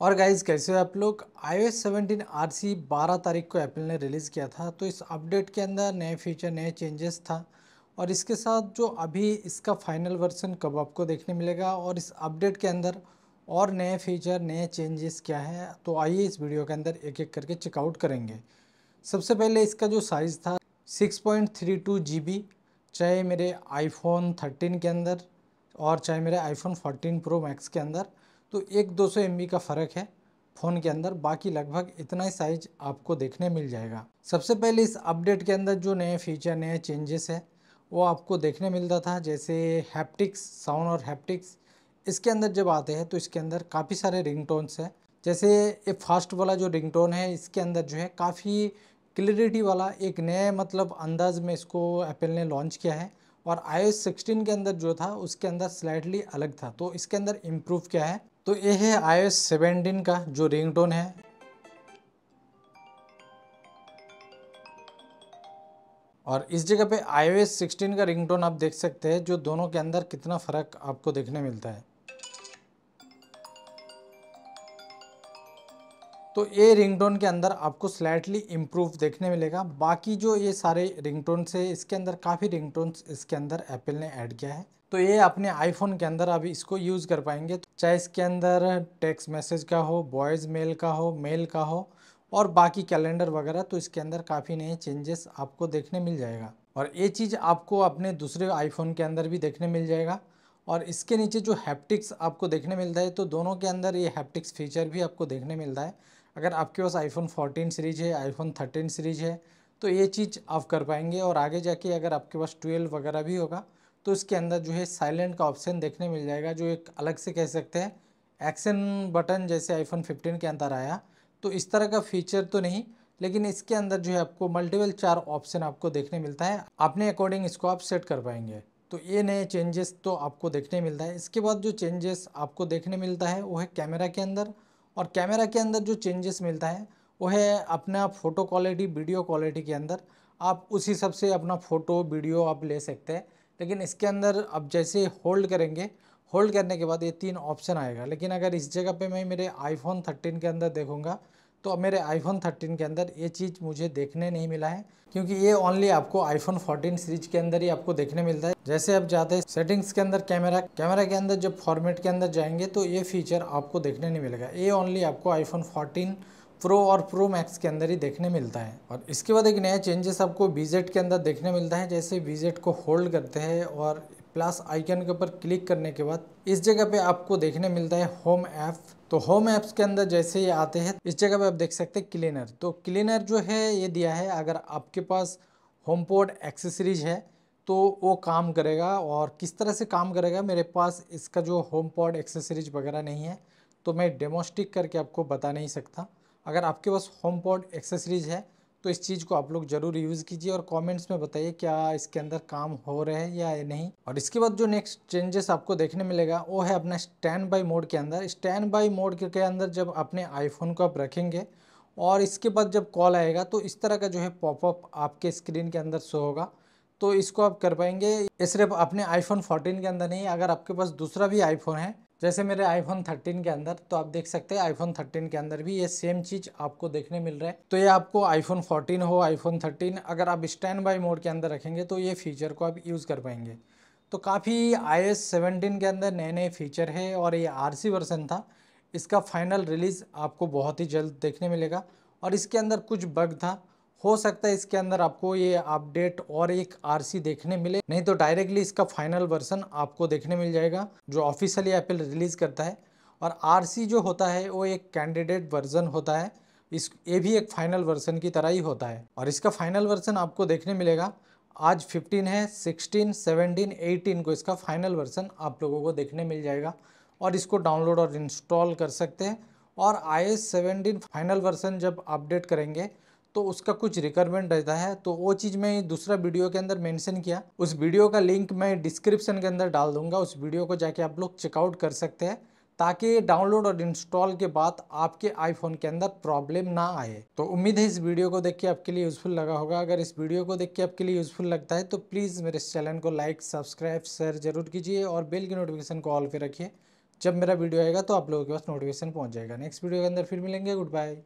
और गाइज कैसे हो आप लोग iOS seventeen R C बारह तारीख को एप्पल ने रिलीज़ किया था तो इस अपडेट के अंदर नए फीचर नए चेंजेस था और इसके साथ जो अभी इसका फाइनल वर्सन कब आपको देखने मिलेगा और इस अपडेट के अंदर और नए फीचर नए चेंजेस क्या है तो आइए इस वीडियो के अंदर एक एक करके चेकआउट करेंगे सबसे पहले इसका जो साइज़ था six point three two G B चाहे मेरे आईफोन थर्टीन के अंदर और चाहे मेरे आईफोन फोर्टीन प्रो मैक्स के अंदर तो एक दो सौ का फ़र्क है फ़ोन के अंदर बाकी लगभग इतना ही साइज आपको देखने मिल जाएगा सबसे पहले इस अपडेट के अंदर जो नए फीचर नए चेंजेस है वो आपको देखने मिलता था जैसे हैप्टिक्स साउंड और हैप्टिक्स इसके अंदर जब आते हैं तो इसके अंदर काफ़ी सारे रिंगटोन्स हैं जैसे ये फास्ट वाला जो रिंगटोन है इसके अंदर जो है काफ़ी क्लियरिटी वाला एक नए मतलब अंदाज में इसको एप्पल ने लॉन्च किया है और आई एस के अंदर जो था उसके अंदर स्लाइटली अलग था तो इसके अंदर इम्प्रूव किया है तो ये है आई एस सेवेंटीन का जो रिंगटोन है और इस जगह पे आई एस सिक्सटीन का रिंगटोन आप देख सकते हैं जो दोनों के अंदर कितना फ़र्क आपको देखने मिलता है तो ये रिंगटोन के अंदर आपको स्लाइटली इम्प्रूव देखने मिलेगा बाकी जो ये सारे रिंगटोन से इसके अंदर काफ़ी रिंगटोन्स इसके अंदर एप्पल ने ऐड किया है तो ये अपने आईफोन के अंदर अभी इसको यूज़ कर पाएंगे तो चाहे इसके अंदर टेक्स्ट मैसेज का हो बॉयज़ मेल का हो मेल का हो और बाकी कैलेंडर वगैरह तो इसके अंदर काफ़ी नए चेंजेस आपको देखने मिल जाएगा और ये चीज़ आपको अपने दूसरे आईफोन के अंदर भी देखने मिल जाएगा और इसके नीचे जो हैप्टिक्स आपको देखने मिलता है तो दोनों के अंदर ये हैप्टिक्स फीचर भी आपको देखने मिलता है अगर आपके पास आईफोन 14 सीरीज है आईफोन 13 सीरीज है तो ये चीज़ आप कर पाएंगे और आगे जाके अगर आपके पास 12 वगैरह भी होगा तो इसके अंदर जो है साइलेंट का ऑप्शन देखने मिल जाएगा जो एक अलग से कह सकते हैं एक्शन बटन जैसे आईफोन फिफ्टीन के अंदर आया तो इस तरह का फीचर तो नहीं लेकिन इसके अंदर जो है आपको मल्टीपल चार ऑप्शन आपको देखने मिलता है अपने अकॉर्डिंग इसको आप सेट कर पाएंगे तो ये नए चेंजेस तो आपको देखने मिलता है इसके बाद जो चेंजेस आपको देखने मिलता है वो है कैमरा के अंदर और कैमरा के अंदर जो चेंजेस मिलता है वो है अपना फ़ोटो क्वालिटी वीडियो क्वालिटी के अंदर आप उस हिसाब से अपना फ़ोटो वीडियो आप ले सकते हैं लेकिन इसके अंदर आप जैसे होल्ड करेंगे होल्ड करने के बाद ये तीन ऑप्शन आएगा लेकिन अगर इस जगह पे मैं मेरे आईफोन 13 के अंदर देखूंगा तो अब मेरे आईफोन 13 के अंदर ये चीज़ मुझे देखने नहीं मिला है क्योंकि ये ओनली आपको आईफोन 14 सीरीज के अंदर ही आपको देखने मिलता है जैसे आप जाते हैं सेटिंग्स के अंदर कैमरा कैमरा के अंदर जब फॉर्मेट के अंदर जाएंगे तो ये फीचर आपको देखने नहीं मिलेगा ये ओनली आपको आईफोन फोर्टीन प्रो और प्रो मैक्स के अंदर ही देखने मिलता है और इसके बाद एक नया चेंजेस आपको बीजेट के अंदर देखने मिलता है जैसे बीजेट को होल्ड करते हैं और प्लस आइकन के ऊपर क्लिक करने के बाद इस जगह पे आपको देखने मिलता है होम ऐप तो होम ऐप्स के अंदर जैसे ये आते हैं इस जगह पे आप देख सकते हैं क्लीनर तो क्लीनर जो है ये दिया है अगर आपके पास होम पोर्ट एक्सेसरीज है तो वो काम करेगा और किस तरह से काम करेगा मेरे पास इसका जो होम पोर्ट एक्सेसरीज वगैरह नहीं है तो मैं डेमोस्टिक करके आपको बता नहीं सकता अगर आपके पास होम पोर्ट एक्सेसरीज है तो इस चीज़ को आप लोग जरूर यूज़ कीजिए और कमेंट्स में बताइए क्या इसके अंदर काम हो रहे हैं या नहीं और इसके बाद जो नेक्स्ट चेंजेस आपको देखने मिलेगा वो है अपना स्टैंड बाई मोड के अंदर स्टैंड बाई मोड के अंदर जब अपने आईफोन को आप रखेंगे और इसके बाद जब कॉल आएगा तो इस तरह का जो है पॉपअप आपके स्क्रीन के अंदर शो होगा तो इसको आप कर पाएंगे ये सिर्फ अपने आईफोन 14 के अंदर नहीं अगर आपके पास दूसरा भी आईफोन है जैसे मेरे आईफोन 13 के अंदर तो आप देख सकते हैं आईफोन 13 के अंदर भी ये सेम चीज़ आपको देखने मिल रहा है तो ये आपको आईफोन 14 हो आईफोन 13 अगर आप स्टैंड बाई मोड के अंदर रखेंगे तो ये फीचर को आप यूज़ कर पाएंगे तो काफ़ी आई एस सेवनटीन के अंदर नए नए फीचर है और ये आर सी वर्सन था इसका फाइनल रिलीज़ आपको बहुत ही जल्द देखने मिलेगा और इसके अंदर कुछ बग था हो सकता है इसके अंदर आपको ये अपडेट और एक आरसी देखने मिले नहीं तो डायरेक्टली इसका फाइनल वर्सन आपको देखने मिल जाएगा जो ऑफिशियली एप्पल रिलीज़ करता है और आरसी जो होता है वो एक कैंडिडेट वर्जन होता है इस ये भी एक फाइनल वर्सन की तरह ही होता है और इसका फाइनल वर्सन आपको देखने मिलेगा आज 15 है 16, 17, 18 को इसका फाइनल वर्सन आप लोगों को देखने मिल जाएगा और इसको डाउनलोड और इंस्टॉल कर सकते हैं और आई एस फाइनल वर्सन जब अपडेट करेंगे तो उसका कुछ रिक्वायरमेंट रहता है तो वो चीज़ मैं दूसरा वीडियो के अंदर मेंशन किया उस वीडियो का लिंक मैं डिस्क्रिप्शन के अंदर डाल दूंगा उस वीडियो को जाके आप लोग चेकआउट कर सकते हैं ताकि डाउनलोड और इंस्टॉल के बाद आपके आईफोन के अंदर प्रॉब्लम ना आए तो उम्मीद है इस वीडियो को देख के आपके लिए यूज़फुल लगा होगा अगर इस वीडियो को देख के आपके लिए यूज़फुल लगता है तो प्लीज़ मेरे इस चैनल को लाइक सब्सक्राइब शेयर जरूर कीजिए और बेल की नोटिफिकेशन को ऑल पे रखिए जब मेरा वीडियो आएगा तो आप लोगों के पास नोटिफिकेशन पहुंच जाएगा नेक्स्ट वीडियो के अंदर फिर मिलेंगे गुड बाय